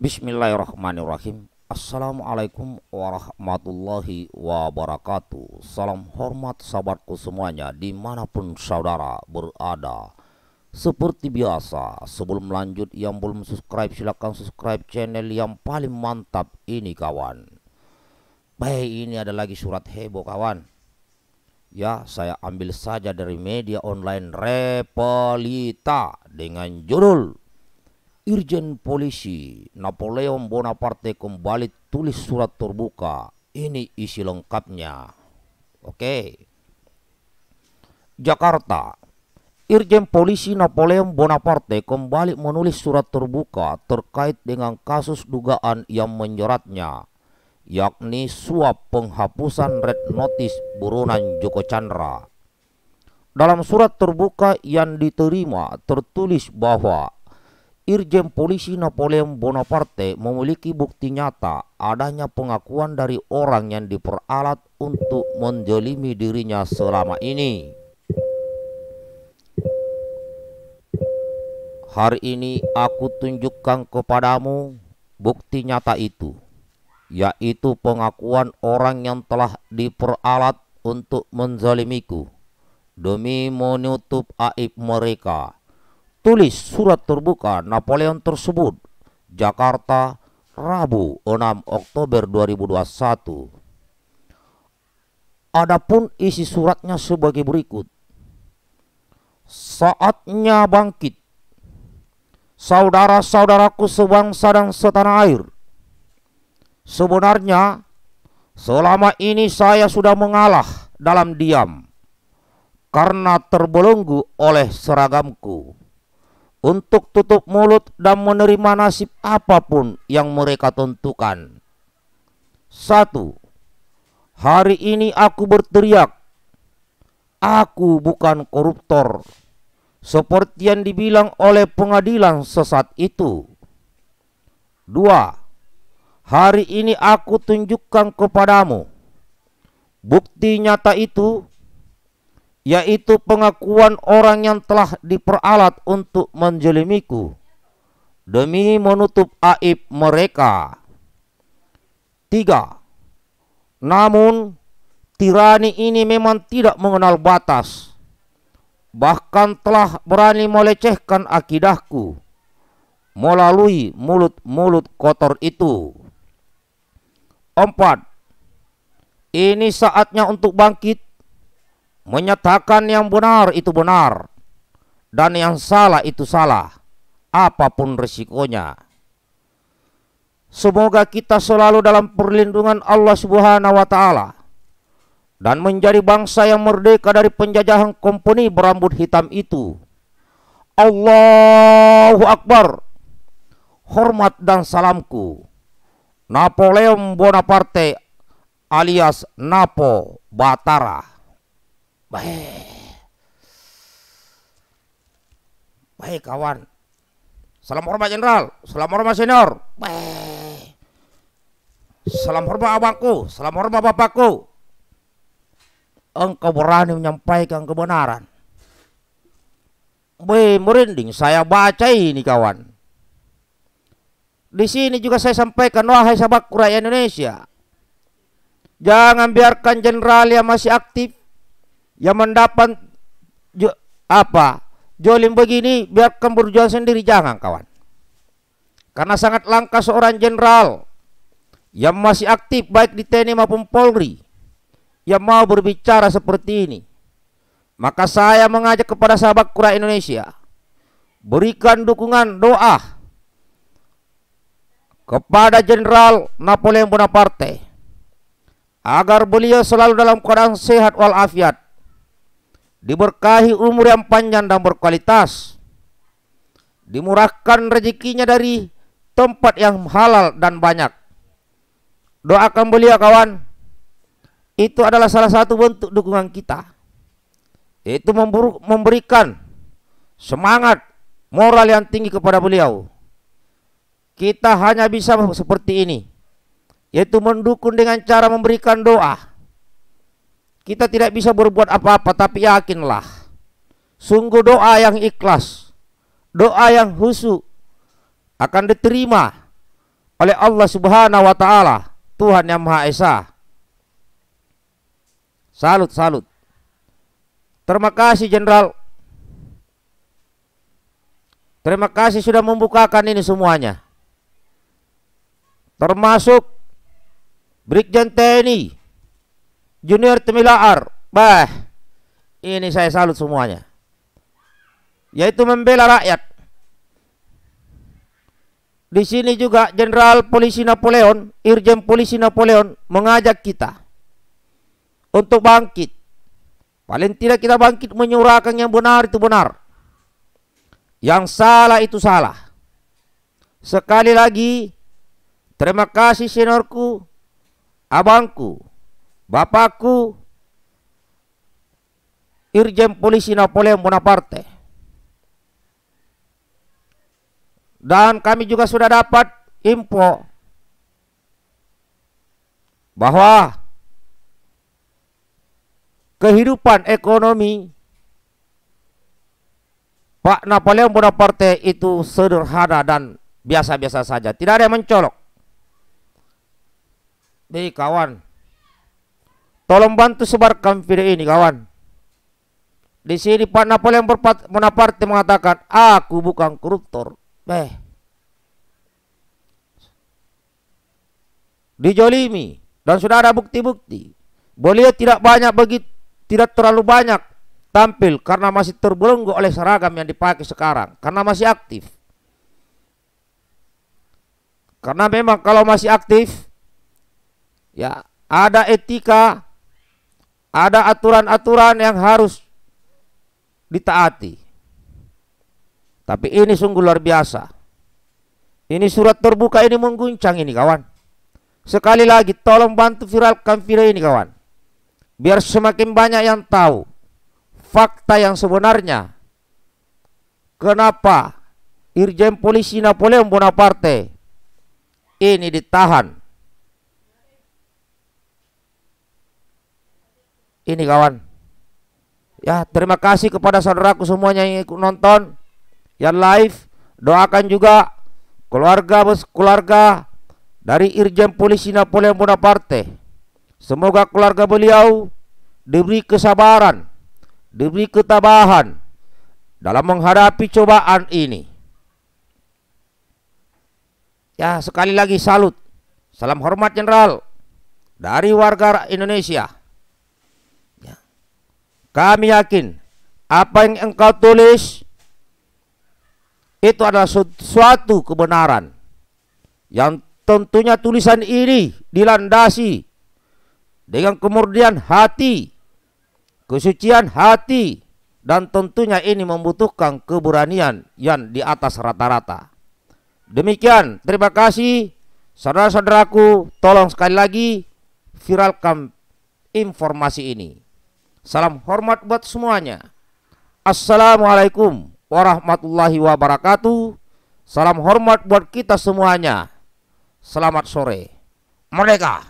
Bismillahirrahmanirrahim Assalamualaikum warahmatullahi wabarakatuh Salam hormat sahabatku semuanya dimanapun saudara berada Seperti biasa sebelum lanjut yang belum subscribe silahkan subscribe channel yang paling mantap ini kawan Baik ini ada lagi surat heboh kawan Ya saya ambil saja dari media online Repelita dengan judul Irjen Polisi Napoleon Bonaparte kembali tulis surat terbuka. Ini isi lengkapnya. Oke. Jakarta. Irjen Polisi Napoleon Bonaparte kembali menulis surat terbuka terkait dengan kasus dugaan yang menyeratnya, yakni suap penghapusan red notice buronan Joko Chandra. Dalam surat terbuka yang diterima tertulis bahwa Irjen Polisi Napoleon Bonaparte memiliki bukti nyata adanya pengakuan dari orang yang diperalat untuk menjolimi dirinya selama ini. Hari ini aku tunjukkan kepadamu bukti nyata itu, yaitu pengakuan orang yang telah diperalat untuk menzalimiku demi menutup aib mereka Tulis surat terbuka Napoleon tersebut. Jakarta, Rabu 6 Oktober 2021. Adapun isi suratnya sebagai berikut. Saatnya bangkit. Saudara-saudaraku sebangsa dan setanah air. Sebenarnya selama ini saya sudah mengalah dalam diam karena terbelenggu oleh seragamku untuk tutup mulut dan menerima nasib apapun yang mereka tentukan. Satu, hari ini aku berteriak, aku bukan koruptor, seperti yang dibilang oleh pengadilan sesat itu. Dua, hari ini aku tunjukkan kepadamu, bukti nyata itu yaitu pengakuan orang yang telah diperalat untuk menjelimiku demi menutup aib mereka. Tiga, namun tirani ini memang tidak mengenal batas, bahkan telah berani melecehkan akidahku melalui mulut-mulut kotor itu. Empat, ini saatnya untuk bangkit menyatakan yang benar itu benar dan yang salah itu salah apapun risikonya semoga kita selalu dalam perlindungan Allah Subhanahu wa taala dan menjadi bangsa yang merdeka dari penjajahan komponi berambut hitam itu Allahu akbar hormat dan salamku Napoleon Bonaparte alias Napo Batara Baik. Baik kawan. Salam hormat jenderal, salam hormat senior. Baik. Salam hormat abangku, salam hormat bapakku. Engkau berani menyampaikan kebenaran. Baik, merinding saya baca ini kawan. Di sini juga saya sampaikan wahai sahabat rakyat Indonesia. Jangan biarkan jenderal yang masih aktif yang mendapat jo, apa jolim begini biarkan berjuang sendiri jangan kawan karena sangat langka seorang jenderal yang masih aktif baik di TNI maupun Polri yang mau berbicara seperti ini maka saya mengajak kepada sahabat kura Indonesia berikan dukungan doa kepada Jenderal Napoleon Bonaparte agar beliau selalu dalam keadaan sehat walafiat diberkahi umur yang panjang dan berkualitas, dimurahkan rezekinya dari tempat yang halal dan banyak. Doakan beliau kawan. Itu adalah salah satu bentuk dukungan kita. Yaitu memberikan semangat moral yang tinggi kepada beliau. Kita hanya bisa seperti ini, yaitu mendukung dengan cara memberikan doa kita tidak bisa berbuat apa-apa tapi yakinlah. Sungguh doa yang ikhlas, doa yang husu akan diterima oleh Allah Subhanahu wa taala, Tuhan yang Maha Esa. Salut, salut. Terima kasih Jenderal. Terima kasih sudah membukakan ini semuanya. Termasuk Brigjen TNI Junior Temilaar. Bah, ini saya salut semuanya. Yaitu membela rakyat. Di sini juga Jenderal Polisi Napoleon, Irjen Polisi Napoleon mengajak kita untuk bangkit. Paling tidak kita bangkit menyurahkan yang benar itu benar. Yang salah itu salah. Sekali lagi, terima kasih senorku, abangku, Bapakku Irjen Polisi Napoleon Bonaparte. Dan kami juga sudah dapat info bahwa kehidupan ekonomi Pak Napoleon Bonaparte itu sederhana dan biasa-biasa saja. Tidak ada yang mencolok. Jadi kawan, Tolong bantu sebarkan video ini kawan. Di sini Pak Napoleon Bonaparte mengatakan, aku bukan koruptor. Eh. Dijolimi dan sudah ada bukti-bukti. Beliau tidak banyak begitu, tidak terlalu banyak tampil karena masih terbelenggu oleh seragam yang dipakai sekarang karena masih aktif. Karena memang kalau masih aktif ya ada etika ada aturan-aturan yang harus ditaati. Tapi ini sungguh luar biasa. Ini surat terbuka ini mengguncang ini kawan. Sekali lagi tolong bantu viralkan video ini kawan. Biar semakin banyak yang tahu fakta yang sebenarnya. Kenapa Irjen Polisi Napoleon Bonaparte ini ditahan ini kawan ya terima kasih kepada saudaraku semuanya yang ikut nonton yang live doakan juga keluarga bos keluarga dari Irjen Polisi Napoleon Bonaparte semoga keluarga beliau diberi kesabaran diberi ketabahan dalam menghadapi cobaan ini ya sekali lagi salut salam hormat jenderal dari warga Indonesia kami yakin apa yang engkau tulis itu adalah suatu kebenaran yang tentunya tulisan ini dilandasi dengan kemurnian hati, kesucian hati, dan tentunya ini membutuhkan keberanian yang di atas rata-rata. Demikian, terima kasih. Saudara-saudaraku, tolong sekali lagi viralkan informasi ini. Salam hormat buat semuanya. Assalamualaikum warahmatullahi wabarakatuh. Salam hormat buat kita semuanya. Selamat sore. Merdeka!